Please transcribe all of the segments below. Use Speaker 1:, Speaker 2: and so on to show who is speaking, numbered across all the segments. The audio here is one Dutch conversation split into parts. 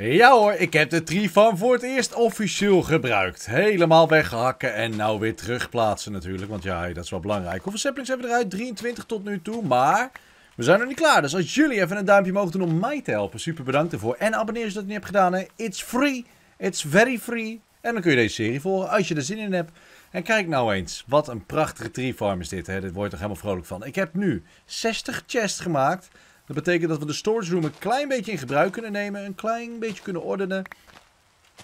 Speaker 1: Ja hoor, ik heb de trifarm voor het eerst officieel gebruikt. Helemaal weghakken en nou weer terugplaatsen natuurlijk. Want ja, dat is wel belangrijk. Hoeveel saplings hebben we eruit? 23 tot nu toe, maar... We zijn nog niet klaar, dus als jullie even een duimpje mogen doen om mij te helpen, super bedankt ervoor. En abonneer als je dat niet hebt gedaan, hè. It's free. It's very free. En dan kun je deze serie volgen als je er zin in hebt. En kijk nou eens, wat een prachtige tree farm is dit. Hè? Dit wordt toch helemaal vrolijk van. Ik heb nu 60 chests gemaakt. Dat betekent dat we de storage room een klein beetje in gebruik kunnen nemen. Een klein beetje kunnen ordenen.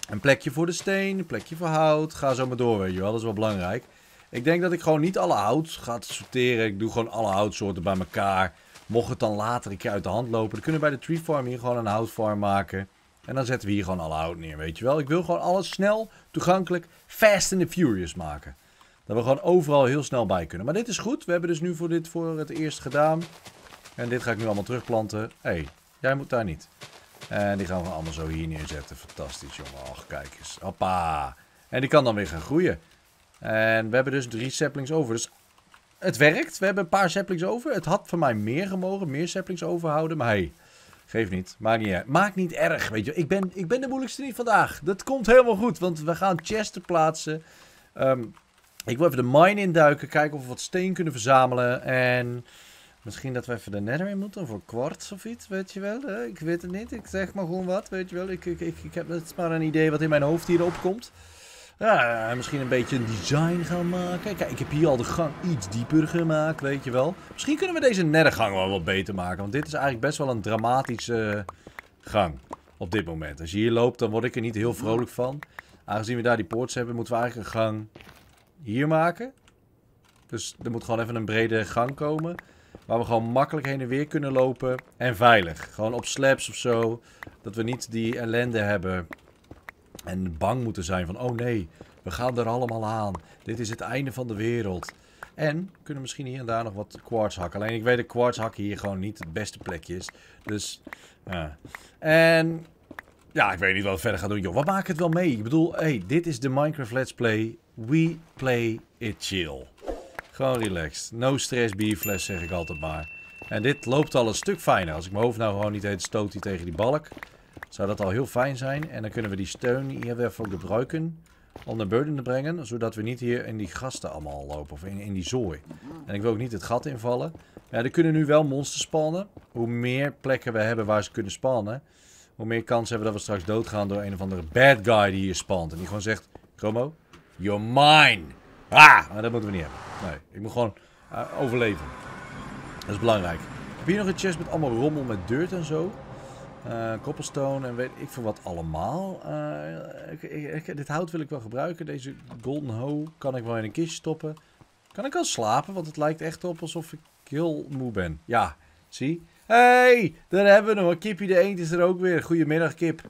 Speaker 1: Een plekje voor de steen, een plekje voor hout. Ga zo maar door, weet je wel. Dat is wel belangrijk. Ik denk dat ik gewoon niet alle hout ga sorteren. Ik doe gewoon alle houtsoorten bij elkaar. Mocht het dan later een keer uit de hand lopen. Dan kunnen we bij de tree farm hier gewoon een houtfarm maken. En dan zetten we hier gewoon alle hout neer, weet je wel. Ik wil gewoon alles snel, toegankelijk, fast and the furious maken. Dat we gewoon overal heel snel bij kunnen. Maar dit is goed. We hebben dus nu voor dit voor het eerst gedaan. En dit ga ik nu allemaal terugplanten. Hé, hey, jij moet daar niet. En die gaan we allemaal zo hier neerzetten. Fantastisch, jongen. Och, kijk eens. Hoppa. En die kan dan weer gaan groeien. En we hebben dus drie saplings over. Dus het werkt. We hebben een paar saplings over. Het had van mij meer gemogen. Meer saplings overhouden. Maar hey, geef niet. Maakt niet, erg. niet erg. Weet je, ik ben, ik ben de moeilijkste niet vandaag. Dat komt helemaal goed. Want we gaan Chester plaatsen. Ehm, ik wil even de mine induiken. Kijken of we wat steen kunnen verzamelen. En Misschien dat we even de nether in moeten voor kwarts of iets, weet je wel. Hè? Ik weet het niet, ik zeg maar gewoon wat, weet je wel. Ik, ik, ik, ik heb net maar een idee wat in mijn hoofd hier opkomt. Ja, misschien een beetje een design gaan maken. Kijk, ik heb hier al de gang iets dieper gemaakt, weet je wel. Misschien kunnen we deze nethergang wel wat beter maken. Want dit is eigenlijk best wel een dramatische gang op dit moment. Als je hier loopt, dan word ik er niet heel vrolijk van. Aangezien we daar die poorts hebben, moeten we eigenlijk een gang hier maken. Dus er moet gewoon even een brede gang komen. Waar we gewoon makkelijk heen en weer kunnen lopen. En veilig. Gewoon op slabs of zo. Dat we niet die ellende hebben. En bang moeten zijn van, oh nee, we gaan er allemaal aan. Dit is het einde van de wereld. En kunnen misschien hier en daar nog wat quartz hakken. Alleen ik weet de quartz hakken hier gewoon niet het beste plekje is. Dus, En, ja, ik weet niet wat we verder gaan doen. Joh, wat maakt het wel mee? Ik bedoel, hey, dit is de Minecraft Let's Play. We play it chill. Gewoon relaxed. No stress bierfles zeg ik altijd maar. En dit loopt al een stuk fijner. Als ik mijn hoofd nou gewoon niet heet stoot die tegen die balk. Zou dat al heel fijn zijn. En dan kunnen we die steun hier weer voor gebruiken. Om de burden te brengen. Zodat we niet hier in die gasten allemaal lopen. Of in, in die zooi. En ik wil ook niet het gat invallen. Ja, er kunnen nu wel monsters spannen. Hoe meer plekken we hebben waar ze kunnen spannen. Hoe meer kans hebben dat we straks doodgaan door een of andere bad guy die hier spant. En die gewoon zegt. Chromo, you're mine. Ah, maar dat moeten we niet hebben. Nee, ik moet gewoon eh, overleven. Dat is belangrijk. heb hier nog een chest met allemaal rommel met dirt en zo. Uh, en weet ik veel wat allemaal. Eh, ik, ik, dit hout wil ik wel gebruiken. Deze golden hoe kan ik wel in een kistje stoppen. Kan ik al slapen? Want het lijkt echt op alsof ik heel moe ben. Ja, zie. Hé, hey, daar hebben we hem. kipje. de Eend is er ook weer. Goedemiddag, Kip.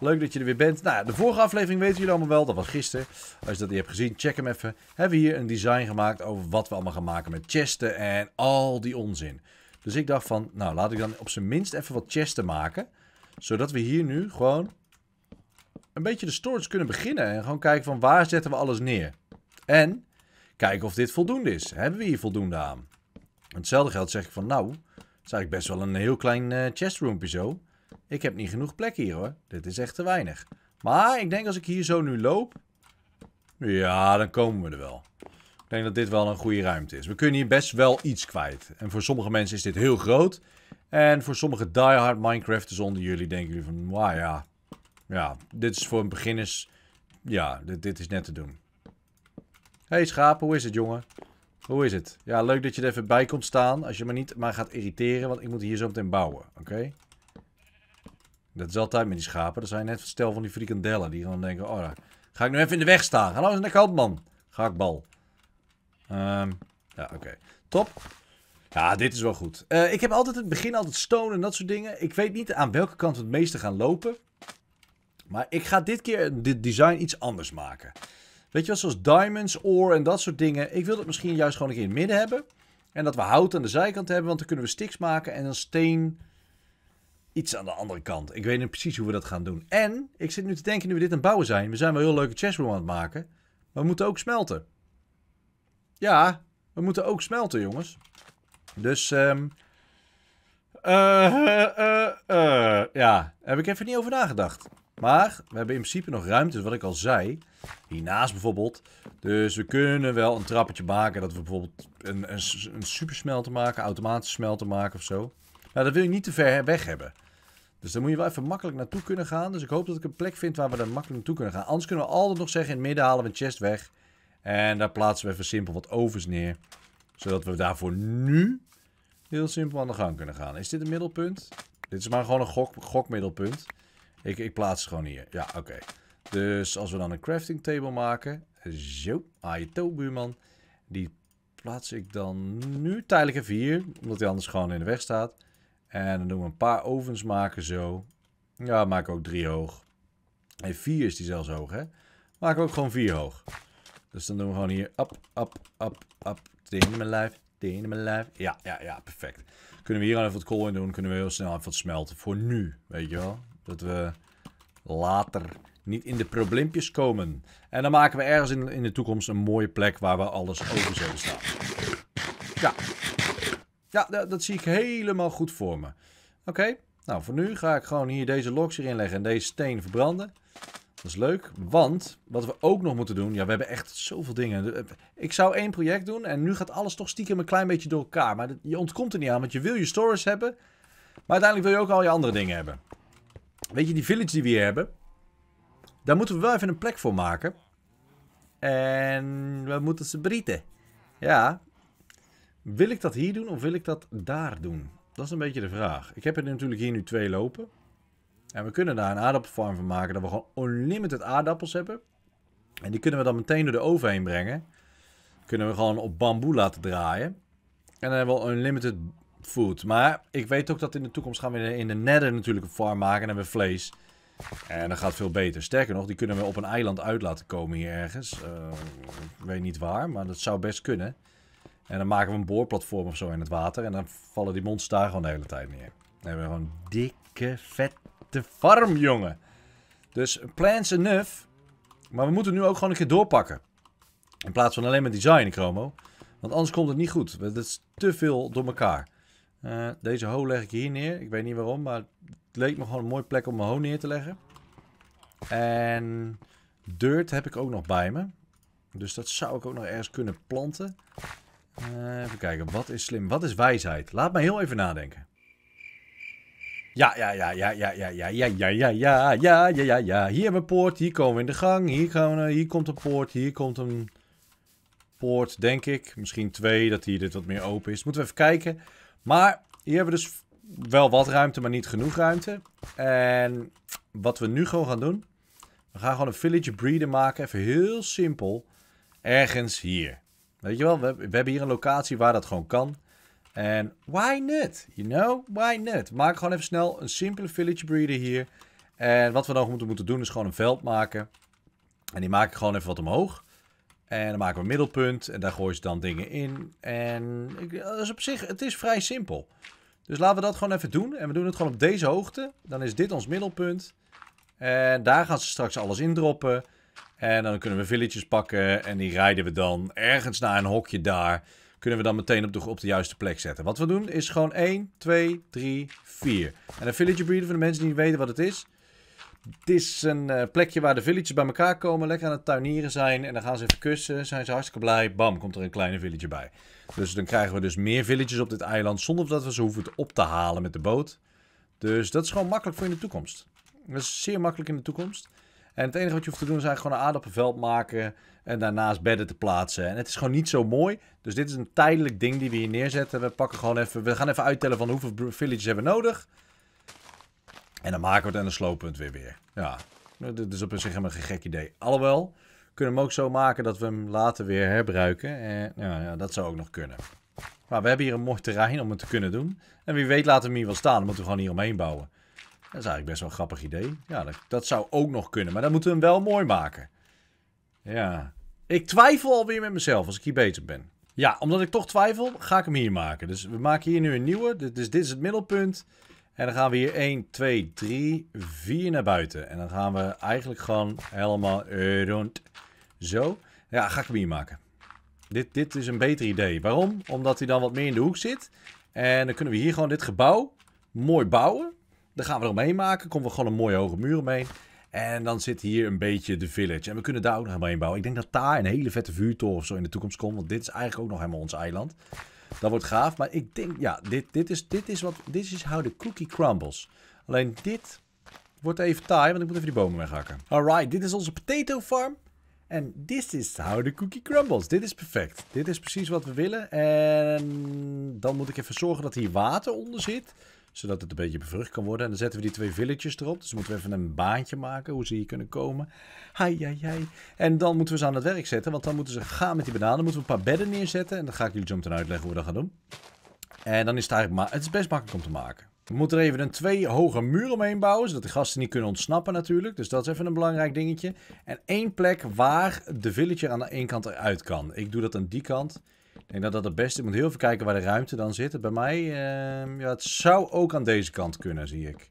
Speaker 1: Leuk dat je er weer bent. Nou, de vorige aflevering weten jullie allemaal wel. Dat was gisteren. Als je dat niet hebt gezien, check hem even. Hebben we hier een design gemaakt over wat we allemaal gaan maken met chesten en al die onzin. Dus ik dacht van, nou laat ik dan op zijn minst even wat chesten maken. Zodat we hier nu gewoon een beetje de storage kunnen beginnen. En gewoon kijken van waar zetten we alles neer. En kijken of dit voldoende is. Hebben we hier voldoende aan? Hetzelfde geldt zeg ik van, nou, het is eigenlijk best wel een heel klein uh, chestroompje zo. Ik heb niet genoeg plek hier hoor. Dit is echt te weinig. Maar ik denk als ik hier zo nu loop... Ja, dan komen we er wel. Ik denk dat dit wel een goede ruimte is. We kunnen hier best wel iets kwijt. En voor sommige mensen is dit heel groot. En voor sommige diehard Minecrafters onder jullie denken jullie van... Wauw ja, ja, dit is voor een beginners... Ja, dit, dit is net te doen. Hey schapen, hoe is het jongen? Hoe is het? Ja, leuk dat je er even bij komt staan. Als je me niet maar gaat irriteren, want ik moet hier zo meteen bouwen. Oké? Dat is altijd met die schapen. Dat zijn net van stel van die frikandellen. Die gaan denken, oh, ga ik nu even in de weg staan. Hallo, naar nou de kant, man. bal. Um, ehm, ja, oké. Top. Ja, dit is wel goed. Eh, ik heb altijd in het begin altijd stone en dat soort dingen. Ik weet niet aan welke kant we het meeste gaan lopen. Maar ik ga dit keer dit design iets anders maken. Weet je wel, zoals diamonds, oor en dat soort dingen. Ik wil het misschien juist gewoon een keer in het midden hebben. En dat we hout aan de zijkant hebben, want dan kunnen we sticks maken. En dan steen iets aan de andere kant. Ik weet niet precies hoe we dat gaan doen. En ik zit nu te denken, nu we dit aan het bouwen zijn, we zijn wel heel leuke chessroom aan het maken, maar we moeten ook smelten. Ja, we moeten ook smelten, jongens. Dus, um, uh, uh, uh, ja, heb ik even niet over nagedacht. Maar we hebben in principe nog ruimte, wat ik al zei. Hiernaast bijvoorbeeld. Dus we kunnen wel een trappetje maken. Dat we bijvoorbeeld een, een, een supersmelter maken, automatische smelter maken of zo. Nou, dat wil je niet te ver weg hebben. Dus daar moet je wel even makkelijk naartoe kunnen gaan. Dus ik hoop dat ik een plek vind waar we daar makkelijk naartoe kunnen gaan. Anders kunnen we altijd nog zeggen, in het midden halen we een chest weg. En daar plaatsen we even simpel wat ovens neer. Zodat we daarvoor nu heel simpel aan de gang kunnen gaan. Is dit een middelpunt? Dit is maar gewoon een gok, gokmiddelpunt. Ik, ik plaats het gewoon hier. Ja, oké. Dus als we dan een crafting table maken. Zo, Aito buurman. Die plaats ik dan nu tijdelijk even hier. Omdat hij anders gewoon in de weg staat. En dan doen we een paar ovens maken zo. Ja, maak ook drie hoog. En vier is die zelfs hoog, hè? Maak ook gewoon vier hoog. Dus dan doen we gewoon hier up, up, up, up. Tegen mijn lijf, tegen mijn lijf. Ja, ja, ja, perfect. Kunnen we hier even wat kool in doen. Kunnen we heel snel even wat smelten. Voor nu, weet je wel. Dat we later niet in de probleempjes komen. En dan maken we ergens in, in de toekomst een mooie plek waar we alles over zullen staan. Ja, ja, dat, zie ik helemaal goed voor me. Oké, nou voor nu ga ik gewoon hier deze loks erin leggen en deze steen verbranden. Dat is leuk, want wat we ook nog moeten doen... Ja, we hebben echt zoveel dingen. Eh, ik zou één project doen en nu gaat alles toch stiekem een klein beetje door elkaar. Maar je ontkomt er niet aan, want je wil je stores hebben. Maar uiteindelijk wil je ook al je andere dingen hebben. Weet je, die village die we hier hebben... Daar moeten we wel even een plek voor maken. En we moeten ze brieten. Ja, wil ik dat hier doen of wil ik dat daar doen? Dat is een beetje de vraag. Ik heb er natuurlijk hier nu twee lopen. En we kunnen daar een aardappelfarm van maken. Dat we gewoon unlimited aardappels hebben. En die kunnen we dan meteen door de oven heen brengen. Kunnen we gewoon op bamboe laten draaien. En dan hebben we unlimited food. Maar ik weet ook dat in de toekomst gaan we in de nether natuurlijk een farm maken. En hebben we vlees. En dat gaat veel beter. Sterker nog, die kunnen we op een eiland uit laten komen hier ergens. Eh, ik weet niet waar, maar dat zou best kunnen. En dan maken we een boorplatform of zo in het water. En dan vallen die monsters daar gewoon de hele tijd neer. Dan hebben we gewoon een dikke, vette farm, jongen. Dus plans enough. Maar we moeten nu ook gewoon een keer doorpakken. In plaats van alleen maar design, Chromo. Want anders komt het niet goed. Dat is te veel door elkaar. Eh, deze ho leg ik hier neer. Ik weet niet waarom, maar het leek me gewoon een mooie plek om mijn ho neer te leggen. En dirt heb ik ook nog bij me. Dus dat zou ik ook nog ergens kunnen planten even kijken, wat is slim? Wat is wijsheid? Laat me heel even nadenken. Ja, ja, ja, ja, ja, ja, ja, ja, ja, ja, ja, ja, ja, ja, Hier hebben we een poort, hier komen we in de gang, hier, komen, hier komt een poort, hier komt een poort, denk ik. Misschien twee, dat hier dit wat meer open is. Moeten we even kijken. Maar hier hebben we dus wel wat ruimte, maar niet genoeg ruimte. En wat we nu gewoon gaan doen, we gaan gewoon een village breeder maken, even heel simpel, ergens hier. Weet je wel, we, hebben hier een locatie waar dat gewoon kan. En why not? You know, why not? Maak gewoon even snel een simpele village breeder hier. En wat we dan moeten, moeten doen is gewoon een veld maken. En die maak ik gewoon even wat omhoog. En dan maken we een middelpunt. En daar gooi je dan dingen in. En ik, dat op zich, het is vrij simpel. Dus laten we dat gewoon even doen. En we doen het gewoon op deze hoogte. Dan is dit ons middelpunt. En daar gaan ze straks alles indroppen. En dan kunnen we villages pakken en die rijden we dan ergens naar een hokje daar. Kunnen we dan meteen op de, op de juiste plek zetten. Wat we doen is gewoon 1, 2, 3, 4. En een village breeder, voor de mensen die niet weten wat het is. Het is een eh, plekje waar de villagers bij elkaar komen, lekker aan het tuinieren zijn. En dan gaan ze even kussen, zijn ze hartstikke blij. Bam, komt er een kleine villager bij. Dus dan krijgen we dus meer villagers op dit eiland zonder dat we ze hoeven op te halen met de boot. Dus dat is gewoon makkelijk voor in de toekomst. Dat is zeer makkelijk in de toekomst. En het enige wat je hoeft te doen is eigenlijk gewoon een aardappelveld maken en daarnaast bedden te plaatsen. En het is gewoon niet zo mooi. Dus dit is een tijdelijk ding die we hier neerzetten. We pakken gewoon even, we gaan even uittellen van hoeveel villages hebben we nodig. En dan maken we het en dan slopen het weer weer. Ja, dit is op zich helemaal geen gek idee. Alhoewel, kunnen we hem ook zo maken dat we hem later weer herbruiken. En, eh, ja, ja, dat zou ook nog kunnen. Maar we hebben hier een mooi terrein om het te kunnen doen. En wie weet laten we hem hier wel staan. Dan moeten we gewoon hier omheen bouwen. Dat is eigenlijk best wel een grappig idee. Ja, dat, zou ook nog kunnen. Maar dan moeten we hem wel mooi maken. Ja. Ik twijfel alweer met mezelf als ik hier beter ben. Ja, omdat ik toch twijfel, ga ik hem hier maken. Dus we maken hier nu een nieuwe. Dus dit is het middelpunt. En dan gaan we hier 1, 2, 3, 4 naar buiten. En dan gaan we eigenlijk gewoon helemaal rond. Zo. Ja, ga ik hem hier maken. Dit, dit is een beter idee. Waarom? Omdat hij dan wat meer in de hoek zit. En dan kunnen we hier gewoon dit gebouw mooi bouwen. Dan gaan we omheen maken. Komen we gewoon een mooie hoge muur omheen. En dan zit hier een beetje de village. En we kunnen daar ook nog helemaal bouwen. Ik denk dat daar een hele vette vuurtoren of zo in de toekomst komt. Want dit is eigenlijk ook nog helemaal ons eiland. Dat wordt gaaf. Maar ik denk, ja, dit, dit, is, dit is wat... Dit is how the cookie crumbles. Alleen dit wordt even taai, want ik moet even die bomen weghakken. Alright, dit is onze potato farm. En this is how the cookie crumbles. Dit is perfect. Dit is precies wat we willen. En dan moet ik even zorgen dat hier water onder zit zodat het een beetje bevrucht kan worden. En dan zetten we die twee villetjes erop. Dus moeten we even een baantje maken hoe ze hier kunnen komen. Hai, hai, hai. En dan moeten we ze aan het werk zetten, want dan moeten ze gaan met die bananen. Dan moeten we een paar bedden neerzetten. En dan ga ik jullie zo meteen uitleggen hoe we dat gaan doen. En dan is het eigenlijk het is best makkelijk om te maken. We moeten er even een twee hoge muur omheen bouwen, zodat de gasten niet kunnen ontsnappen natuurlijk. Dus dat is even een belangrijk dingetje. En één plek waar de villager aan de ene kant eruit kan. Ik doe dat aan die kant. Ik denk dat dat het beste Ik moet heel even kijken waar de ruimte dan zit. Bij mij, uh, ja, het zou ook aan deze kant kunnen, zie ik.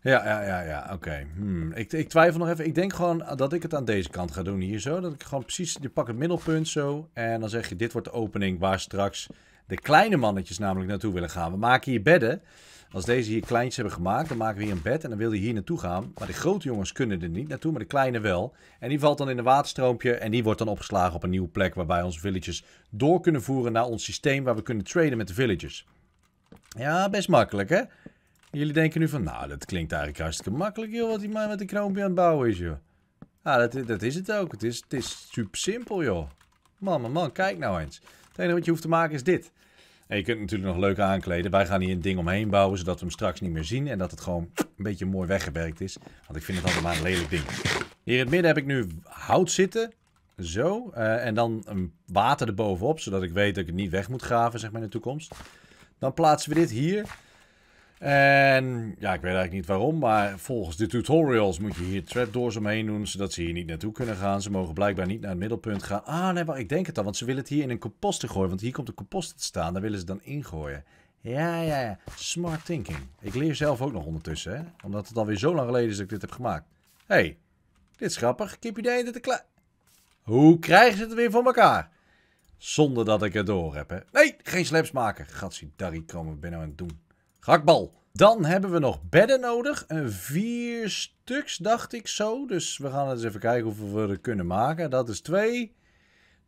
Speaker 1: Ja, ja, ja, ja, oké. Hmm. Ik, ik, twijfel nog even. Ik denk gewoon dat ik het aan deze kant ga doen hier zo. Dat ik gewoon precies, je pak het middelpunt zo. En dan zeg je, dit wordt de opening waar straks de kleine mannetjes namelijk naartoe willen gaan. We maken hier bedden. Als deze hier kleintjes hebben gemaakt, dan maken we hier een bed en dan wil hij hier naartoe gaan. Maar de grote jongens kunnen er niet naartoe, maar de kleine wel. En die valt dan in een waterstroompje en die wordt dan opgeslagen op een nieuwe plek waarbij onze villages door kunnen voeren naar ons systeem waar we kunnen traden met de villages. Ja, best makkelijk hè? Jullie denken nu van, nou dat klinkt eigenlijk hartstikke makkelijk joh, wat die man met de kroompje aan het bouwen is joh. Ja, ah, dat, dat is het ook. Het is, het is super simpel joh. Man, man, man, kijk nou eens. Het enige wat je hoeft te maken is dit. En je kunt het natuurlijk nog leuke aankleden. Wij gaan hier een ding omheen bouwen, zodat we hem straks niet meer zien. En dat het gewoon een beetje mooi weggewerkt is. Want ik vind het allemaal een lelijk ding. Hier in het midden heb ik nu hout zitten. Zo. Eh, en dan een water erbovenop, zodat ik weet dat ik het niet weg moet graven, zeg maar, in de toekomst. Dan plaatsen we dit hier. En ja, ik weet eigenlijk niet waarom, maar volgens de tutorials moet je hier trapdoors omheen doen, zodat ze hier niet naartoe kunnen gaan. Ze mogen blijkbaar niet naar het middelpunt gaan. Ah, nee, maar ik denk het al, want ze willen het hier in een composter gooien, want hier komt de composter te staan, daar willen ze dan ingooien. Ja, ja, ja. Smart thinking. Ik leer zelf ook nog ondertussen, hè? omdat het alweer zo lang geleden is dat ik dit heb gemaakt. Hé, hey, dit is grappig. Kip heb idee dat ik klaar... Hoe krijgen ze het weer voor elkaar? Zonder dat ik het door heb, hè? Nee, geen slaps maken. Darry komen. we binnen aan het doen. Gakbal. Dan hebben we nog bedden nodig. Een vier stuks, dacht ik zo. Dus we gaan eens even kijken hoeveel we er kunnen maken. Dat is twee.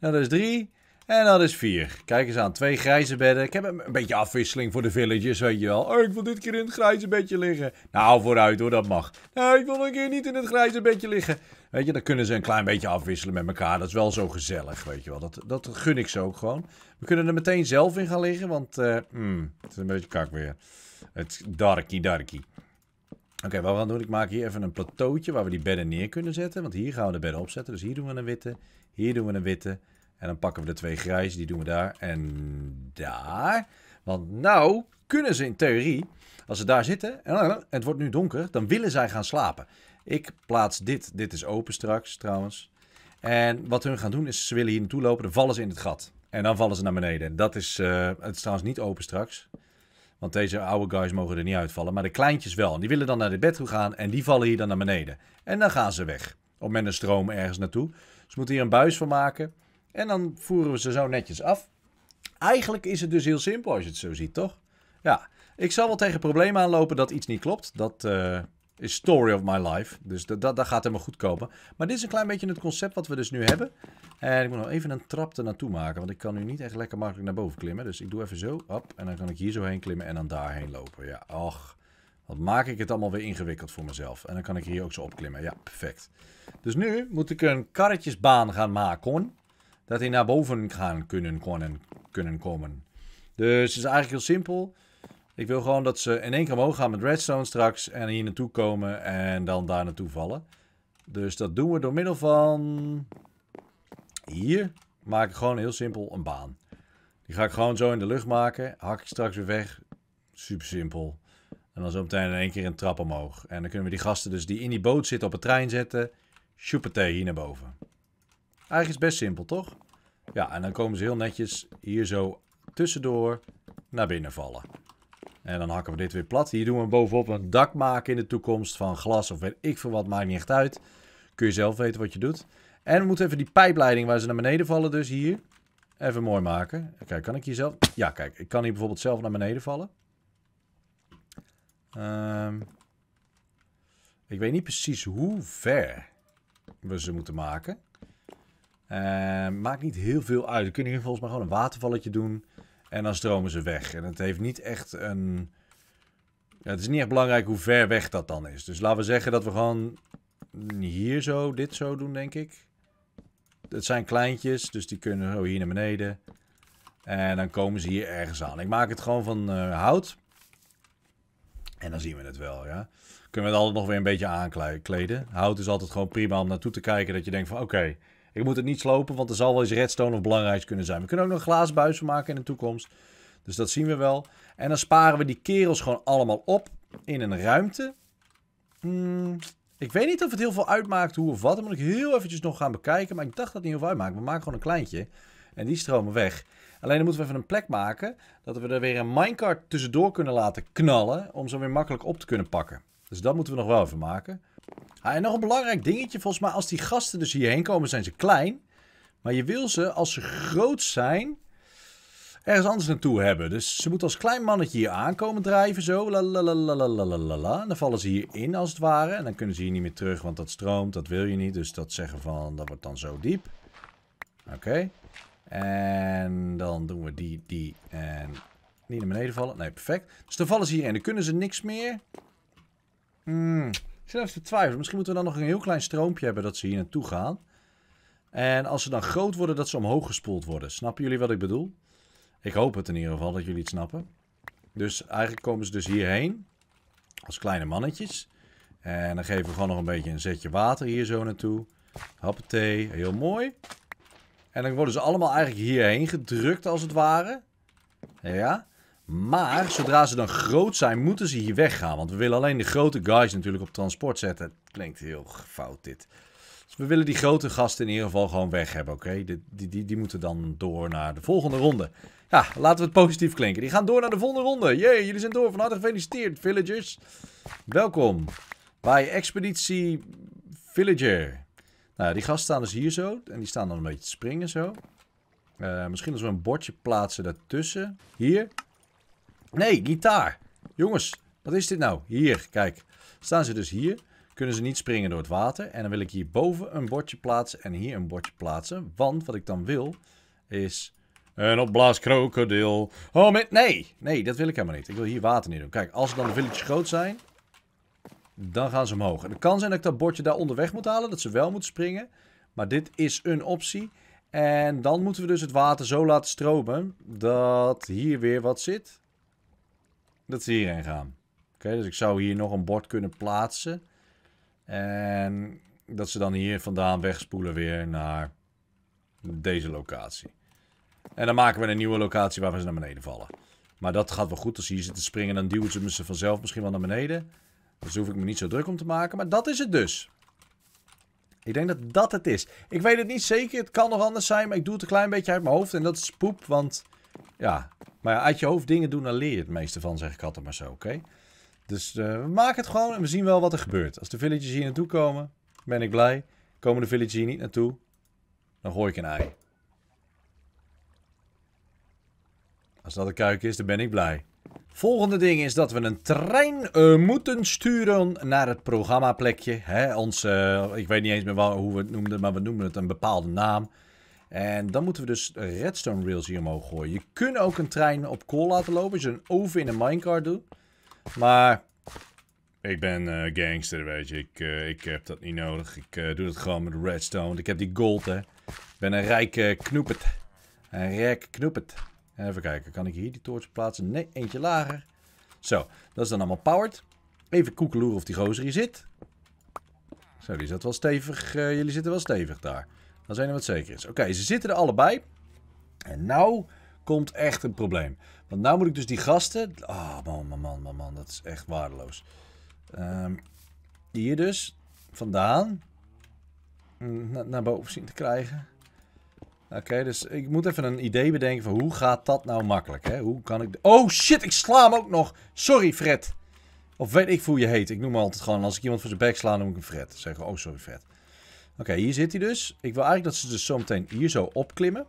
Speaker 1: Dat is drie. En dat is vier. Kijk eens aan, twee grijze bedden. Ik heb een beetje afwisseling voor de villagers, weet je wel. Oh, ik wil dit keer in het grijze bedje liggen. Nou, vooruit hoor, dat mag. Nou, ik wil een keer niet in het grijze bedje liggen. Weet je, dan kunnen ze een klein beetje afwisselen met elkaar. Dat is wel zo gezellig, weet je wel. Dat, dat gun ik ze ook gewoon. We kunnen er meteen zelf in gaan liggen, want eh, hmm, het is een beetje kak weer. Het darkie darkie. Oké, okay, wat we gaan doen, ik maak hier even een plateautje waar we die bedden neer kunnen zetten. Want hier gaan we de bedden opzetten. Dus hier doen we een witte, hier doen we een witte. En dan pakken we de twee grijze, die doen we daar en daar. Want nou kunnen ze in theorie, als ze daar zitten en het wordt nu donker, dan willen zij gaan slapen. Ik plaats dit. Dit is open straks trouwens. En wat hun gaan doen is, ze willen hier naartoe lopen, dan vallen ze in het gat. En dan vallen ze naar beneden. Dat is, eh, het is trouwens niet open straks. Want deze oude guys mogen er niet uitvallen. Maar de kleintjes wel. En die willen dan naar de bed gaan en die vallen hier dan naar beneden. En dan gaan ze weg. Op met een stroom ergens naartoe. Ze moeten hier een buis van maken. En dan voeren we ze zo netjes af. Eigenlijk is het dus heel simpel als je het zo ziet, toch? Ja, ik zal wel tegen problemen aanlopen dat iets niet klopt. Dat, eh, is Story of My Life. Dus dat, gaat helemaal goed komen. Maar dit is een klein beetje het concept wat we dus nu hebben. En ik moet nog even een trap er naartoe maken. Want ik kan nu niet echt lekker makkelijk naar boven klimmen. Dus ik doe even zo. Op, en dan kan ik hier zo heen klimmen en dan daarheen lopen. Ja, ach. Wat maak ik het allemaal weer ingewikkeld voor mezelf. En dan kan ik hier ook zo opklimmen. Ja, perfect. Dus nu moet ik een karretjesbaan gaan maken. Dat hij naar boven gaan kunnen, kunnen komen. Dus het is eigenlijk heel simpel. Ik wil gewoon dat ze in één keer omhoog gaan met redstone straks en hier naartoe komen en dan daar naartoe vallen. Dus dat doen we door middel van... Hier maak ik gewoon heel simpel een baan. Die ga ik gewoon zo in de lucht maken. Hak ik straks weer weg. Super simpel. En dan zo meteen in één keer een trap omhoog. En dan kunnen we die gasten dus die in die boot zitten op het trein zetten. Choepetee hier naar boven. Eigenlijk is best simpel, toch? Ja, en dan komen ze heel netjes hier zo tussendoor naar binnen vallen. En dan hakken we dit weer plat. Hier doen we bovenop een dak maken in de toekomst van glas of weet ik veel wat. Maakt niet echt uit. Kun je zelf weten wat je doet. En we moeten even die pijpleiding waar ze naar beneden vallen dus hier. Even mooi maken. Kijk, kan ik hier zelf... Ja, kijk. Ik kan hier bijvoorbeeld zelf naar beneden vallen. Ehm, ik weet niet precies hoe ver we ze moeten maken. Ehm, maakt niet heel veel uit. We kunnen hier volgens mij gewoon een watervalletje doen. En dan stromen ze weg. En het heeft niet echt een... Ja, het is niet echt belangrijk hoe ver weg dat dan is. Dus laten we zeggen dat we gewoon hier zo, dit zo doen, denk ik. Het zijn kleintjes, dus die kunnen zo hier naar beneden. En dan komen ze hier ergens aan. Ik maak het gewoon van eh, hout. En dan zien we het wel, ja. Kunnen we het altijd nog weer een beetje aankleden. Hout is altijd gewoon prima om naartoe te kijken. Dat je denkt van, oké, ik moet het niet slopen, want er zal wel eens redstone of belangrijks kunnen zijn. We kunnen ook nog glazen buis maken in de toekomst. Dus dat zien we wel. En dan sparen we die kerels gewoon allemaal op in een ruimte. Hmm, ik weet niet of het heel veel uitmaakt hoe of wat. Dat moet ik heel eventjes nog gaan bekijken. Maar ik dacht dat het niet heel veel uitmaakt. We maken gewoon een kleintje. En die stromen weg. Alleen dan moeten we even een plek maken. Dat we er weer een minecart tussendoor kunnen laten knallen. Om ze weer makkelijk op te kunnen pakken. Dus dat moeten we nog wel even maken. Ah, en nog een belangrijk dingetje. Volgens mij als die gasten dus hierheen komen zijn ze klein. Maar je wil ze als ze groot zijn ergens anders naartoe hebben. Dus ze moet als klein mannetje hier aankomen drijven zo. La, la, la, en dan vallen ze hier in als het ware. En dan kunnen ze hier niet meer terug, want dat stroomt. Dat wil je niet. Dus dat zeggen van, dat wordt dan zo diep. Oké. En dan doen we die, die en niet naar beneden vallen. Nee, perfect. Dus dan vallen ze hier en dan kunnen ze niks meer. Hmm. Ik zit even te twijfelen. Misschien moeten we dan nog een heel klein stroompje hebben dat ze hier naartoe gaan. En als ze dan groot worden, dat ze omhoog gespoeld worden. Snappen jullie wat ik bedoel? Ik hoop het in ieder geval dat jullie het snappen. Dus eigenlijk komen ze dus hierheen. Als kleine mannetjes. En dan geven we gewoon nog een beetje een zetje water hier zo naartoe. thee, heel mooi. En dan worden ze allemaal eigenlijk hierheen gedrukt als het ware. Ja. Maar zodra ze dan groot zijn, moeten ze hier weggaan. Want we willen alleen de grote guys natuurlijk op transport zetten. Klinkt heel fout dit. Dus we willen die grote gasten in ieder geval gewoon weg hebben, oké? Die, die, die, moeten dan door naar de volgende ronde. Ja, laten we het positief klinken. Die gaan door naar de volgende ronde. Jee, jullie zijn door. Van harte gefeliciteerd, villagers. Welkom bij Expeditie Villager. Nou, die gasten staan dus hier zo. En die staan dan een beetje te springen zo. Eh, misschien als we een bordje plaatsen daartussen. Hier. Nee, gitaar. Jongens, wat is dit nou? Hier, kijk. Staan ze dus hier. Kunnen ze niet springen door het water. En dan wil ik hierboven een bordje plaatsen en hier een bordje plaatsen. Want wat ik dan wil is... Een opblaas krokodil. Oh, met... Nee, nee, dat wil ik helemaal niet. Ik wil hier water neer doen. Kijk, als ze dan de villetjes groot zijn, dan gaan ze omhoog. En het kan zijn dat ik dat bordje daar onderweg moet halen, dat ze wel moeten springen. Maar dit is een optie. En dan moeten we dus het water zo laten stromen dat hier weer wat zit dat ze hierheen gaan. Oké, dus ik zou hier nog een bord kunnen plaatsen. En dat ze dan hier vandaan wegspoelen weer naar deze locatie. En dan maken we een nieuwe locatie waar we ze naar beneden vallen. Maar dat gaat wel goed. Als ze hier zitten springen, dan duwen ze ze vanzelf misschien wel naar beneden. Dus hoef ik me niet zo druk om te maken. Maar dat is het dus. Ik denk dat dat het is. Ik weet het niet zeker. Het kan nog anders zijn. Maar ik doe het een klein beetje uit mijn hoofd. En dat is poep. Want ja, maar uit je hoofd dingen doen, dan leer je het meeste van, zeg ik altijd maar zo, oké? Dus eh, we maken het gewoon en we zien wel wat er gebeurt. Als de villagers hier naartoe komen, ben ik blij. Komen de villagers hier niet naartoe, dan gooi ik een ei. Als dat een kuik is, dan ben ik blij. Volgende ding is dat we een trein eh, moeten sturen naar het programmaplekje. Hè? Ons, eh, ik weet niet eens meer wat hoe we het noemden, maar we noemen het een bepaalde naam. En dan moeten we dus redstone rails hier omhoog gooien. Je kunt ook een trein op kool laten lopen. Als dus je een oven in een minecart doen, Maar ik ben uh, gangster, weet je. Ik, eh, ik heb dat niet nodig. Ik eh, doe dat gewoon met redstone. Ik heb die gold, hè. Ik ben een rijke knoepet. Een rijk knoepet. Even kijken, kan ik hier die toorts plaatsen? Nee, eentje lager. Zo, dat is dan allemaal powered. Even koekeloeren of die gozer hier zit. Zo, die zat wel stevig. jullie zitten wel stevig daar. Dat is één wat zeker is. Oké, ze zitten er allebei. En nou komt echt een probleem. Want nou moet ik dus die gasten... Oh, man, man, man, man, Dat is echt waardeloos. Um, hier dus. Vandaan. naar boven zien te krijgen. Oké, dus ik moet even een idee bedenken van hoe gaat dat nou makkelijk, hè? Hoe kan ik... Oh shit, ik sla hem ook nog! Sorry, Fred. Of weet ik hoe je heet. Ik noem me altijd gewoon, als ik iemand voor zijn bek sla, noem ik hem Fred. Zeggen, oh sorry, Fred. Oké, hier zit hij dus. Ik wil eigenlijk dat ze dus zometeen hier zo opklimmen.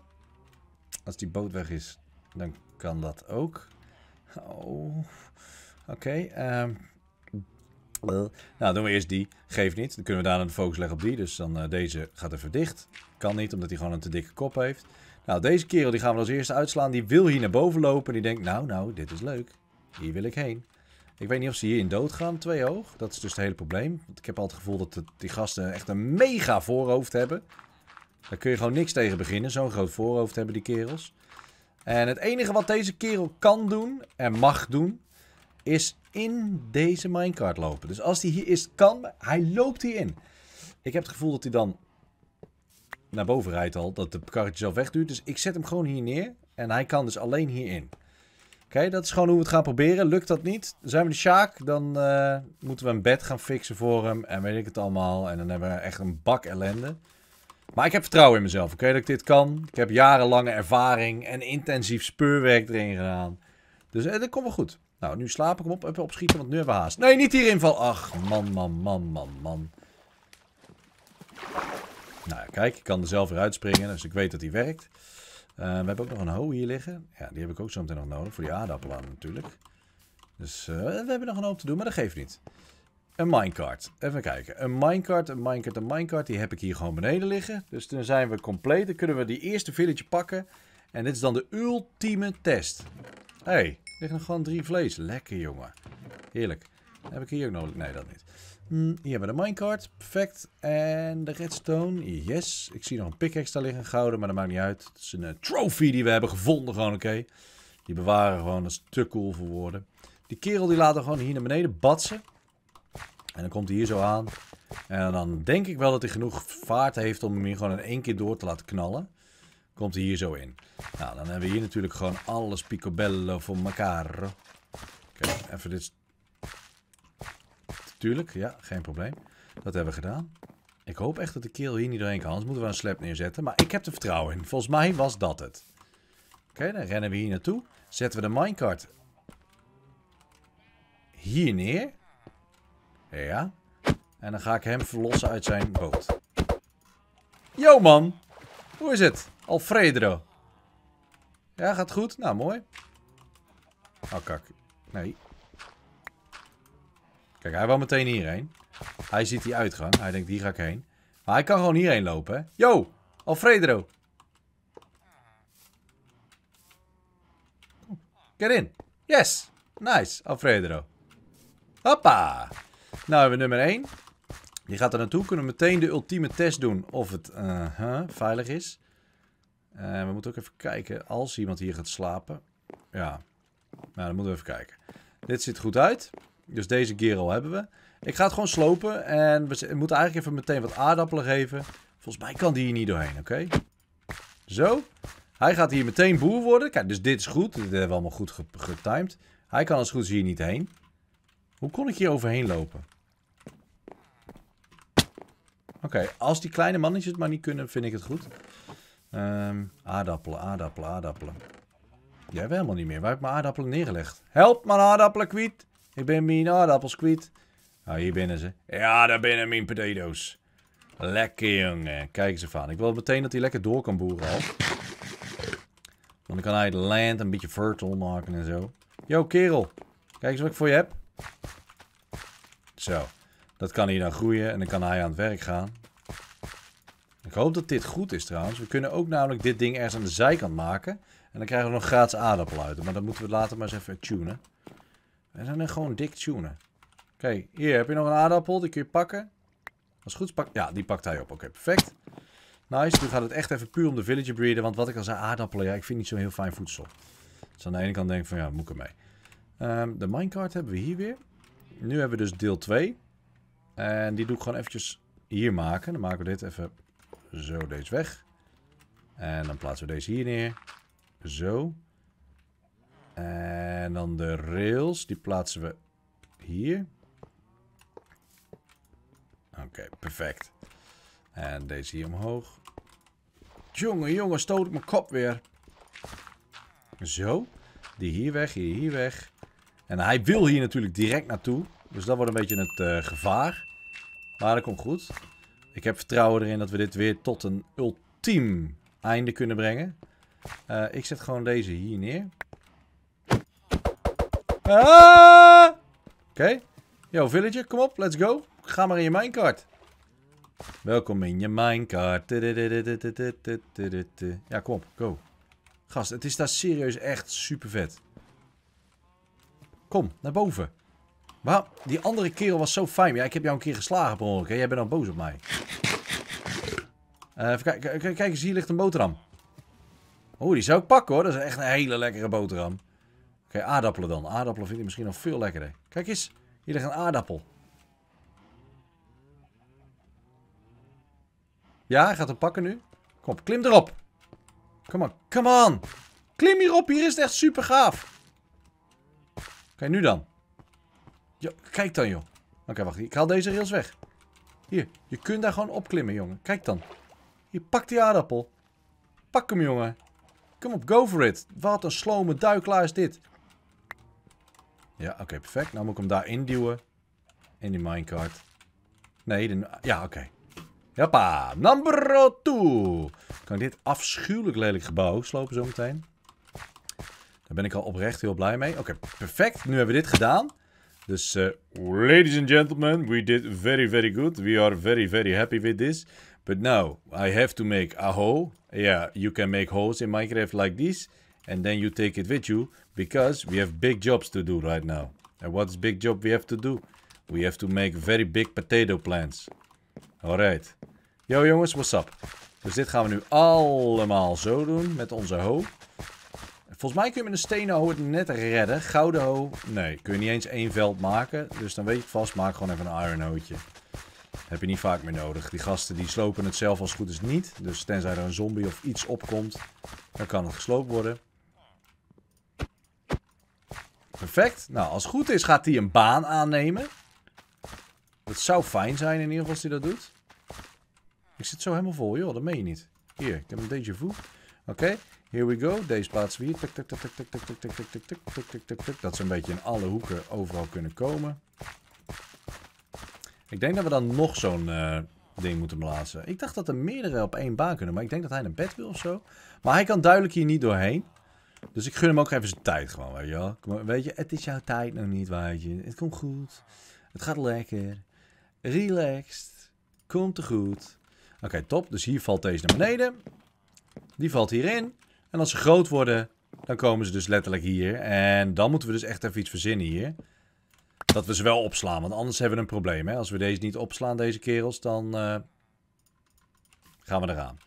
Speaker 1: Als die boot weg is, dan kan dat ook. Oh. Oké. Ehm. nou, doen we eerst die. Geeft niet. Dan kunnen we daar een focus leggen op die. Dus dan eh, deze gaat er verdicht. Kan niet, omdat hij gewoon een te dikke kop heeft. Nou, deze kerel die gaan we als eerste uitslaan. Die wil hier naar boven lopen. die denkt, nou, nou, dit is leuk. Hier wil ik heen. Ik weet niet of ze hierin doodgaan, twee hoog. Dat is dus het hele probleem. Want ik heb altijd het gevoel dat die gasten echt een mega voorhoofd hebben. Daar kun je gewoon niks tegen beginnen. Zo'n groot voorhoofd hebben die kerels. En het enige wat deze kerel kan doen en mag doen, is in deze minecart lopen. Dus als die hier is, kan, hij loopt hierin. Ik heb het gevoel dat hij dan naar boven rijdt al, dat de karretje zelf wegduwt. Dus ik zet hem gewoon hier neer en hij kan dus alleen hierin. Oké, dat is gewoon hoe we het gaan proberen. Lukt dat niet, zijn we de Sjaak, dan eh, moeten we een bed gaan fixen voor hem en weet ik het allemaal. En dan hebben we echt een bak ellende. Maar ik heb vertrouwen in mezelf, oké, dat ik dit kan. Ik heb jarenlange ervaring en intensief speurwerk erin gedaan. Dus eh, dat komt wel goed. Nou, nu slaap ik hem op, even opschieten, want nu hebben we haast. Nee, niet hierin van. Ach, man, man, man, man, man. Nou ja, kijk, ik kan er zelf weer uitspringen, dus ik weet dat hij werkt. Eh, we hebben ook nog een hoe hier liggen. Ja, die heb ik ook zo meteen nog nodig. Voor die aardappelen natuurlijk. Dus eh, we hebben nog een hoop te doen, maar dat geeft niet. Een minecart. Even kijken. Een minecart, een minecart, een minecart. Die heb ik hier gewoon beneden liggen. Dus dan zijn we compleet. Dan kunnen we die eerste villetje pakken. En dit is dan de ultieme test. Hé, hey, er liggen nog gewoon drie vlees. Lekker, jongen. Heerlijk. Heb ik hier ook nodig? Nee, dat niet. Hm, hier hebben we de minecart. Perfect. En de redstone. Yes. Ik zie nog een pickaxe daar liggen. Gouden, maar dat maakt niet uit. Het is een eh, trophy die we hebben gevonden. Gewoon oké. Die bewaren gewoon. Dat is te cool voor woorden. Die kerel die laat er gewoon hier naar beneden batsen. En dan komt hij hier zo aan. En dan denk ik wel dat hij genoeg vaart heeft om hem hier gewoon in één keer door te laten knallen. Komt hij hier zo in. Nou, dan hebben we hier natuurlijk gewoon alles picobello voor elkaar. Oké, even dit Tuurlijk, ja, geen probleem. Dat hebben we gedaan. Ik hoop echt dat de kerel hier niet doorheen kan. Anders moeten we een slap neerzetten. Maar ik heb er vertrouwen in. Volgens mij was dat het. Oké, dan rennen we hier naartoe. Zetten we de minecart hier neer. Ja. En dan ga ik hem verlossen uit zijn boot. Yo man! Hoe is het? Alfredo. Ja, gaat goed. Nou, mooi. Oh, kak. Nee. Kijk, hij wil meteen hierheen. Hij ziet die uitgang. Hij denkt, hier ga ik heen. Maar hij kan gewoon hierheen lopen, Yo, Alfredo. Get in. Yes. Nice, Alfredo. Hoppa. Nou hebben we nummer 1. Die gaat er naartoe. Kunnen we meteen de ultieme test doen of het eh, veilig is. Eh, we moeten ook even kijken als iemand hier gaat slapen. Ja, nou dan moeten we even kijken. Dit ziet goed uit. Dus deze Gero hebben we. Ik ga het gewoon slopen. En we moeten eigenlijk even meteen wat aardappelen geven. Volgens mij kan die hier niet doorheen, oké? Zo. Hij gaat hier meteen boer worden. Kijk, dus dit is goed. Dit hebben we allemaal goed getimed. Hij kan als goed is hier niet heen. Hoe kon ik hier overheen lopen? Oké, als die kleine mannetjes het maar niet kunnen, vind ik het goed. Um, aardappelen, aardappelen, aardappelen. Jij wel helemaal niet meer. Waar heb ik mijn aardappelen neergelegd? Help, mijn aardappelen kwiet. Ik ben mijn aardappels kwijt. Nou, hier binnen ze. Ja, daar binnen mijn potatoes. Lekker, jongen. Kijk eens van? Ik wil meteen dat hij lekker door kan boeren al. Want dan kan hij het land een beetje fertile maken en zo. Yo, kerel. Kijk eens wat ik voor je heb. Zo. Dat kan hier dan groeien en dan kan hij aan het werk gaan. Ik hoop dat dit goed is trouwens. We kunnen ook namelijk dit ding ergens aan de zijkant maken. En dan krijgen we nog gratis aardappel uit. Maar dat moeten we later maar eens even tunen. En dan gewoon dik tunen. Oké, hier heb je nog een aardappel. Die kun je pakken. Als goed pak... Ja, die pakt hij op. Oké, perfect. Nice. Nu gaat het echt even puur om de villager breeden. Want wat ik al zei, aardappelen. Ja, ik vind niet zo'n heel fijn voedsel. Dus aan de ene kant denk ik van, ja, moet ik ermee. Um, de minecart hebben we hier weer. Nu hebben we dus deel 2. En die doe ik gewoon eventjes hier maken. Dan maken we dit even zo deze weg. En dan plaatsen we deze hier neer. Zo. En dan de rails. Die plaatsen we hier. Oké, perfect. En deze hier omhoog. Jongen, jongen, stoot ik mijn kop weer. Zo. Die hier weg, hier, hier weg. En hij wil hier natuurlijk direct naartoe. Dus dat wordt een beetje het eh, gevaar. Maar dat komt goed. Ik heb vertrouwen erin dat we dit weer tot een ultiem einde kunnen brengen. Eh, ik zet gewoon deze hier neer. Ah! Oké. Yo, villager, kom op, let's go. Ga maar in je minecart. Welkom in je minecart. Ja, kom op, go. Gast, het is daar serieus echt super vet. Kom, naar boven. Wauw, die andere kerel was zo fijn. Ja, ik heb jou een keer geslagen per Jij bent dan boos op mij. Eh, even kijken. Kijk eens, hier ligt een boterham. Oeh, die zou ik pakken hoor. Dat is echt een hele lekkere boterham. Oké, aardappelen dan. Aardappelen vind ik misschien nog veel lekkerder. Kijk eens, hier ligt een aardappel. Ja, hij gaat hem pakken nu. Kom op, klim erop. Kom maar, come on. Klim hierop, hier is het echt super gaaf. Oké, nu dan. Jo, kijk dan, joh. Oké, wacht. Ik haal deze rails weg. Hier, je kunt daar gewoon opklimmen, jongen. Kijk dan. Hier, pak die aardappel. Pak hem, jongen. Kom op, go for it. Wat een slome duiklaar is dit. Ja, oké, perfect. Nou moet ik hem daar induwen. In die minecart. Nee, de, ja, oké. Okay. Jappa, number two. Kan ik dit afschuwelijk lelijk gebouw slopen zo meteen? Daar ben ik al oprecht heel blij mee. Oké, perfect. Nu hebben we dit gedaan. Dus, eh, ladies and gentlemen, we did very, very good. We are very, very happy with this. But now, I have to make a hole. Yeah, you can make holes in Minecraft like this and then you take it with you because we have big jobs to do right now. And what's big job we have to do? We have to make very big potato plants. Alright. Yo jongens, what's up? Dus dit gaan we nu allemaal zo doen met onze ho. Volgens mij kun je met een stenen ho het net redden. Gouden ho, nee, kun je niet eens één veld maken. Dus dan weet je vast, maak gewoon even een iron hootje. Heb je niet vaak meer nodig. Die gasten die slopen het zelf als het goed is niet. Dus tenzij er een zombie of iets opkomt, dan kan het gesloopt worden. Perfect. Nou, als het goed is gaat hij een baan aannemen. Dat zou fijn zijn in ieder geval als hij dat doet. Ik zit zo helemaal vol, joh. Dat meen je niet. Hier, ik heb een déjà Oké, here we go. Deze plaatsen we hier. Dat ze een beetje in alle hoeken overal kunnen komen. Ik denk dat we dan nog zo'n ding moeten blazen. Ik dacht dat er meerdere op één baan kunnen, maar ik denk dat hij naar bed wil of zo. Maar hij kan duidelijk hier niet doorheen. Dus ik gun hem ook even zijn tijd gewoon, weet je wel. weet je, het is jouw tijd nog niet, weet je. Het komt goed. Het gaat lekker. Relaxed. Komt te goed. Oké, top. Dus hier valt deze naar beneden. Die valt hierin. En als ze groot worden, dan komen ze dus letterlijk hier. En dan moeten we dus echt even iets verzinnen hier. Dat we ze wel opslaan, want anders hebben we een probleem. Hè? Als we deze niet opslaan, deze kerels, dan eh, gaan we eraan.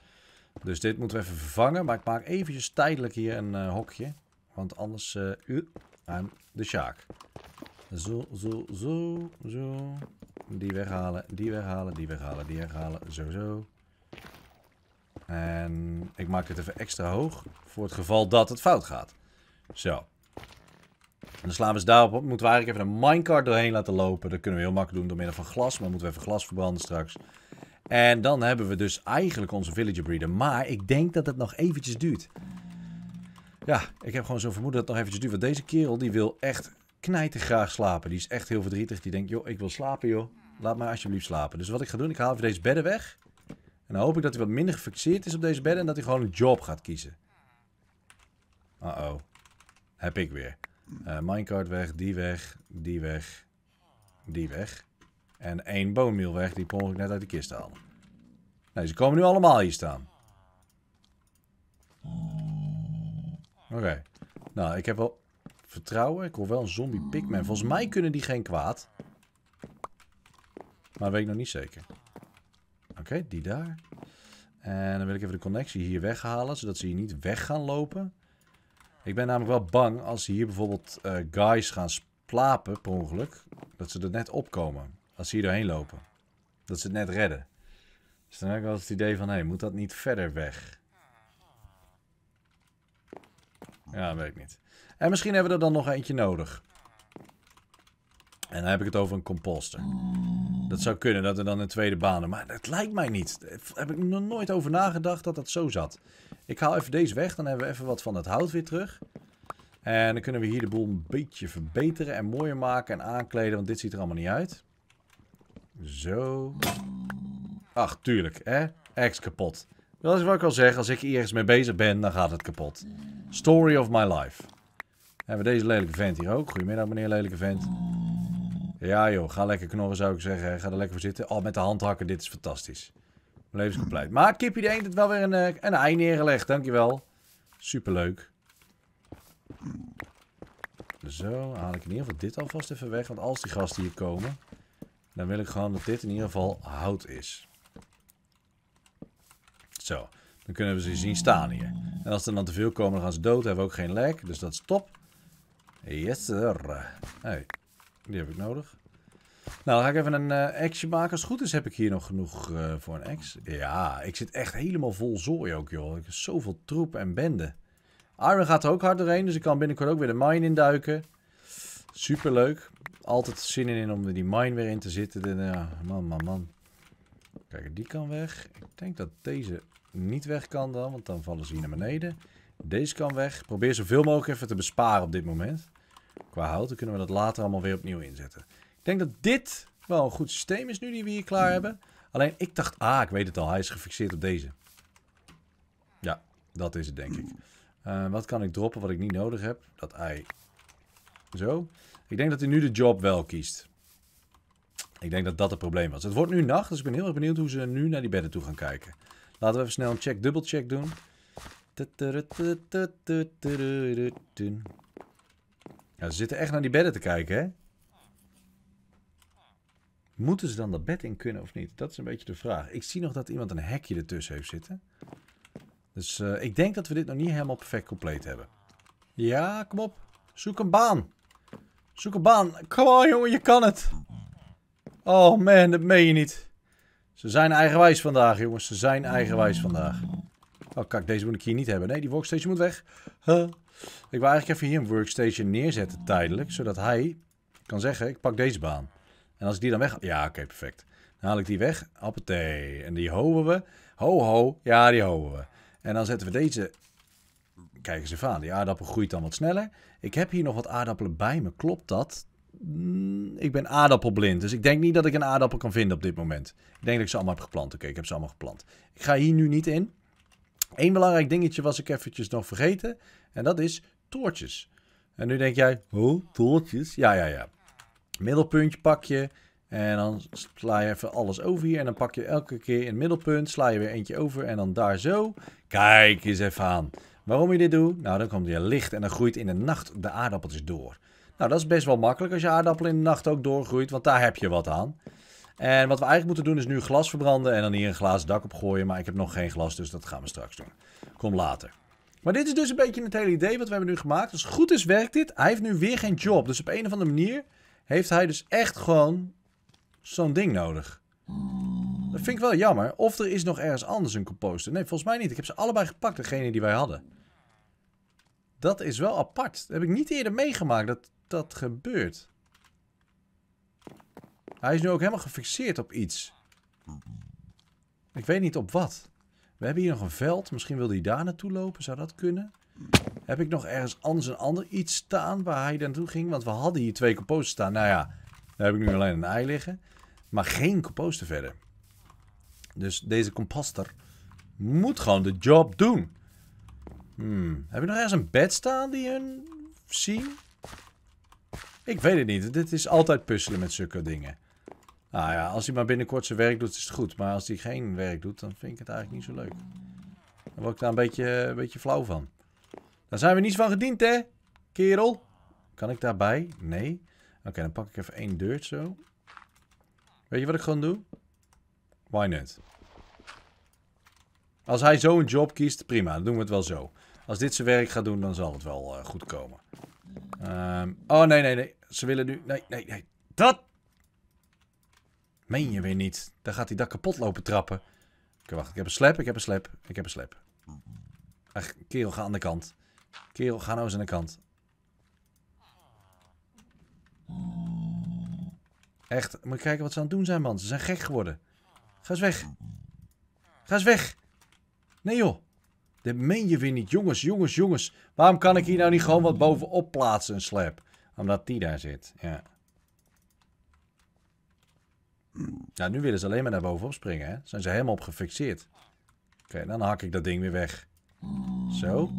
Speaker 1: Dus dit moeten we even vervangen. Maar ik maak eventjes tijdelijk hier een eh, hokje. Want anders... Eh, u, aan de Sjaak. Zo, zo, zo, zo. Die weghalen, die weghalen, die weghalen, die weghalen. Zo, zo. En ik maak dit even extra hoog. Voor het geval dat het fout gaat. Zo. dan slaan we daarop op. Moeten we eigenlijk even een minecart doorheen laten lopen. Dat kunnen we heel makkelijk doen door middel van glas. Maar moeten we even glas verbranden straks. En dan hebben we dus eigenlijk onze villager breeder. Maar ik denk dat het nog eventjes duurt. Ja, ik heb gewoon zo'n vermoeden dat het nog eventjes duurt. Want deze kerel die wil echt knijten graag slapen. Die is echt heel verdrietig. Die denkt, joh, ik wil slapen joh. Laat mij alsjeblieft slapen. Dus wat ik ga doen, ik haal even deze bedden weg. En dan hoop ik dat hij wat minder gefixeerd is op deze bedden. En dat hij gewoon een job gaat kiezen. Uh-oh. Heb ik weer. Uh, minecart weg, die weg, die weg, die weg. En één boommiel weg, die kon ik net uit de kist halen. Nee, ze komen nu allemaal hier staan. Oké. Nou, ik heb wel vertrouwen. Ik hoor wel een zombie pikman. Volgens mij kunnen die geen kwaad. Maar weet ik nog niet zeker. Oké, die daar. En dan wil ik even de connectie hier weghalen, zodat ze hier niet weg gaan lopen. Ik ben namelijk wel bang als hier bijvoorbeeld eh, guys gaan slapen, per ongeluk. Dat ze er net opkomen. Als ze hier doorheen lopen. Dat ze het net redden. Dus dan heb ik wel het idee van, hé, moet dat niet verder weg? Ja, weet ik niet. En misschien hebben we er dan nog eentje nodig. En dan heb ik het over een composter. Dat zou kunnen, dat er dan een tweede baan... Maar dat lijkt mij niet. Daar heb ik nog nooit over nagedacht dat dat zo zat. Ik haal even deze weg, dan hebben we even wat van het hout weer terug. En dan kunnen we hier de boel een beetje verbeteren en mooier maken en aankleden, want dit ziet er allemaal niet uit. Zo. Ach, tuurlijk, hè? Ex kapot. Dat is wat ik al zeg. Als ik ergens mee bezig ben, dan gaat het kapot. Story of my life. Hebben we deze lelijke vent hier ook. Goedemiddag, meneer lelijke vent. Ja joh, ga lekker knorren zou ik zeggen. Ga er lekker voor zitten. Al oh, met de hand hakken, dit is fantastisch. Mijn leven is compleet. Maar kipje de Eend heeft wel weer een, eh, een ei neergelegd. Dankjewel. Superleuk. Zo, haal ik in ieder geval dit alvast even weg. Want als die gasten hier komen... Dan wil ik gewoon dat dit in ieder geval hout is. Zo. Dan kunnen we ze zien staan hier. En als er dan te veel komen, dan gaan ze dood. hebben we ook geen lek. Dus dat is top. Yes, sir. Hey, die heb ik nodig. Nou, dan ga ik even een uh, maken. Als het goed is, heb ik hier nog genoeg eh, voor een ex. Ja, ik zit echt helemaal vol zooi ook, joh. Ik heb zoveel troep en bende. Iron gaat er ook hard doorheen, dus ik kan binnenkort ook weer de mine induiken. Superleuk altijd zin in om die mine weer in te zitten. De, ja, man, man, man. Kijk, die kan weg. Ik denk dat deze niet weg kan dan, want dan vallen ze hier naar beneden. Deze kan weg. Probeer zoveel mogelijk even te besparen op dit moment. Qua hout, dan kunnen we dat later allemaal weer opnieuw inzetten. Ik denk dat dit wel een goed systeem is nu die we hier klaar hebben. Alleen ik dacht, ah, ik weet het al, hij is gefixeerd op deze. Ja, dat is het denk ik. Eh, wat kan ik droppen wat ik niet nodig heb? Dat ei. Zo. Ik denk dat hij nu de job wel kiest. Ik denk dat dat het probleem was. Het wordt nu nacht, dus ik ben heel erg benieuwd hoe ze nu naar die bedden toe gaan kijken. Laten we even snel een check, check doen. Ja, ze zitten echt naar die bedden te kijken, hè? Moeten ze dan dat bed in kunnen of niet? Dat is een beetje de vraag. Ik zie nog dat iemand een hekje ertussen heeft zitten. Dus ik denk dat we dit nog niet helemaal perfect compleet hebben. Ja, kom op. Zoek een baan. Zoek een baan. kom on, jongen, je kan het. Oh man, dat meen je niet. Ze zijn eigenwijs vandaag, jongens. Ze zijn eigenwijs vandaag. Oh, kijk, deze moet ik hier niet hebben. Nee, die workstation moet weg. Ik wil eigenlijk even hier een workstation neerzetten tijdelijk. Zodat hij kan zeggen, ik pak deze baan. En als ik die dan weg... Ja, oké, perfect. Dan haal ik die weg. Appetee. En die houden we. Ho, ho. Ja, die houden we. En dan zetten we deze kijken ze even aan. Die aardappel groeit dan wat sneller. Ik heb hier nog wat aardappelen bij me. Klopt dat? Mm, ik ben aardappelblind. Dus ik denk niet dat ik een aardappel kan vinden op dit moment. Ik denk dat ik ze allemaal heb geplant. Oké, ik heb ze allemaal geplant. Ik ga hier nu niet in. Eén belangrijk dingetje was ik eventjes nog vergeten. En dat is toortjes. En nu denk jij, oh, toortjes? Ja, ja, ja. Middelpuntje pak je. En dan sla je even alles over hier. En dan pak je elke keer een middelpunt. Sla je weer eentje over. En dan daar zo. Kijk eens even aan. Waarom je dit doet? Nou, dan komt hij licht en dan groeit in de nacht de aardappeltjes door. Nou, dat is best wel makkelijk als je aardappelen in de nacht ook doorgroeit, want daar heb je wat aan. En wat we eigenlijk moeten doen is nu glas verbranden en dan hier een glazen dak op gooien. Maar ik heb nog geen glas, dus dat gaan we straks doen. Kom later. Maar dit is dus een beetje het hele idee wat we hebben nu gemaakt. Als het goed is werkt dit. Hij heeft nu weer geen job. Dus op een of andere manier heeft hij dus echt gewoon zo'n ding nodig. Dat vind ik wel jammer. Of er is nog ergens anders een composter. Nee, volgens mij niet. Ik heb ze allebei gepakt, degene die wij hadden. Dat is wel apart. Dat heb ik niet eerder meegemaakt dat dat gebeurt. Hij is nu ook helemaal gefixeerd op iets. Ik weet niet op wat. We hebben hier nog een veld. Misschien wil hij daar naartoe lopen. Zou dat kunnen? Heb ik nog ergens anders een ander iets staan waar hij naartoe ging? Want we hadden hier twee composten staan. Nou ja, daar heb ik nu alleen een ei liggen. Maar geen composter verder. Dus deze composter moet gewoon de job doen. Hmm. Heb je nog ergens een bed staan die hun zien? Ik weet het niet. Dit is altijd puzzelen met zulke dingen. Nou ja, als hij maar binnenkort zijn werk doet, is het goed. Maar als hij geen werk doet, dan vind ik het eigenlijk niet zo leuk. Dan word ik daar een beetje, een beetje flauw van. Daar zijn we niets van gediend, hè? Kerel. Kan ik daarbij? Nee. Oké, dan pak ik even één deur zo. Weet je wat ik gewoon doe? Why not? Als hij zo een job kiest, prima. Dan doen we het wel zo. Als dit zijn werk gaat doen, dan zal het wel uh, goed komen. Ehm, oh, nee, nee, nee. Ze willen nu... Nee, nee, nee. Dat... Meen je weer niet. Dan gaat hij dak kapot lopen trappen. Oké, wacht. Ik heb een slap, ik heb een slap, ik heb een slap. Ach, kerel, ga aan de kant. Kerel, ga nou eens aan de kant. Echt, moet kijken wat ze aan het doen zijn, man. Ze zijn gek geworden. Ga eens weg. Ga eens weg. Nee, joh. Dit meen je weer niet. Jongens, jongens, jongens. Waarom kan ik hier nou niet gewoon wat bovenop plaatsen, een slab? Omdat die daar zit, ja. Nou, nu willen ze alleen maar naar bovenop springen, hè. Zijn ze helemaal op gefixeerd. Oké, dan hak ik dat ding weer weg. Zo.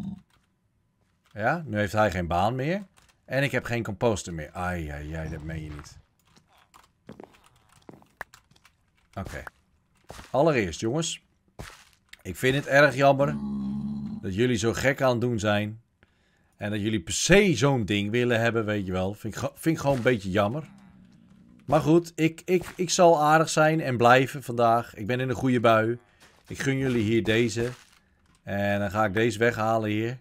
Speaker 1: Ja, nu heeft hij geen baan meer. En ik heb geen composter meer. Ai, ai, ai, dat meen je niet. Oké. Allereerst, jongens. Ik vind het erg jammer dat jullie zo gek aan het doen zijn. En dat jullie per se zo'n ding willen hebben, weet je wel. Vind ik, vind gewoon een beetje jammer. Maar goed, ik, ik, ik zal aardig zijn en blijven vandaag. Ik ben in een goede bui. Ik gun jullie hier deze. En dan ga ik deze weghalen hier.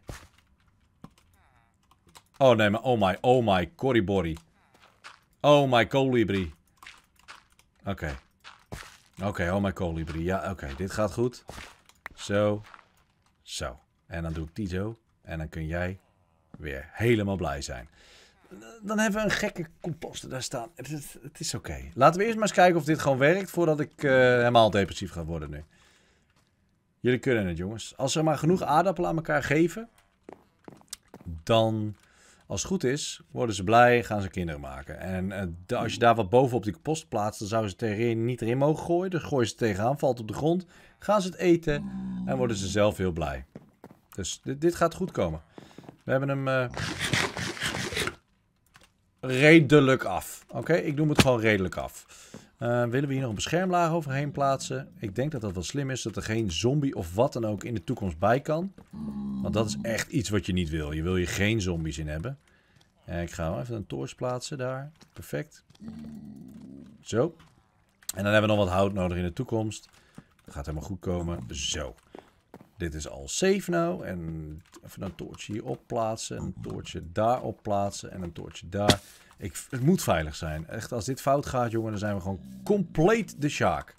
Speaker 1: Oh nee, maar oh my, oh my, corribori. Oh my, colibri. Oké. Oké, oh my, colibri. Ja, oké, dit gaat goed. Zo. Zo. En dan doe ik die zo. En dan kun jij weer helemaal blij zijn. Dan hebben we een gekke compost daar staan. Het, is, is oké. Laten we eerst maar eens kijken of dit gewoon werkt voordat ik eh, helemaal depressief ga worden nu. Jullie kunnen het, jongens. Als ze maar genoeg aardappelen aan elkaar geven, dan, als het goed is, worden ze blij, gaan ze kinderen maken. En eh, als je daar wat bovenop die compost plaatst, dan zouden ze het niet erin mogen gooien. Dus gooi ze tegenaan, valt op de grond gaan ze het eten en worden ze zelf heel blij. Dus dit, dit gaat goed komen. We hebben hem uh, redelijk af. Oké, ik noem het gewoon redelijk af. Uh, willen we hier nog een beschermlaag overheen plaatsen? Ik denk dat dat wel slim is, dat er geen zombie of wat dan ook in de toekomst bij kan. Want dat is echt iets wat je niet wil. Je wil hier geen zombies in hebben. Eh, ik ga wel even een toors plaatsen daar. Perfect. Zo. En dan hebben we nog wat hout nodig in de toekomst gaat helemaal goed komen. Zo. Dit is al safe nou. En even een toortje hierop plaatsen. Een toortje daarop plaatsen. En een toortje daar. Ik, het moet veilig zijn. Echt, als dit fout gaat, jongen, dan zijn we gewoon compleet de shark.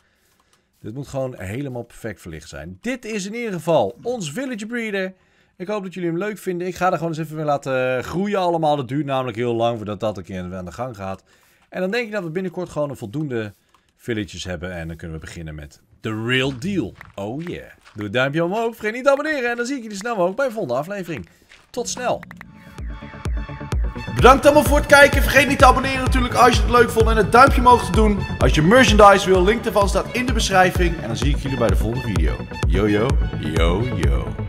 Speaker 1: Dit moet gewoon helemaal perfect verlicht zijn. Dit is in ieder geval ons Village Breeder. Ik hoop dat jullie hem leuk vinden. Ik ga er gewoon eens even weer laten groeien allemaal. Het duurt namelijk heel lang voordat dat een keer aan de gang gaat. En dan denk ik dat we binnenkort gewoon een voldoende villages hebben. En dan kunnen we beginnen met The real deal. Oh yeah. Doe een duimpje omhoog, vergeet niet te abonneren en dan zie ik jullie snel mogelijk bij de volgende aflevering. Tot snel. Bedankt allemaal voor het kijken. Vergeet niet te abonneren natuurlijk als je het leuk vond en het duimpje omhoog te doen. Als je merchandise wil, link ervan staat in de beschrijving. En dan zie ik jullie bij de volgende video. Yo yo, yo yo.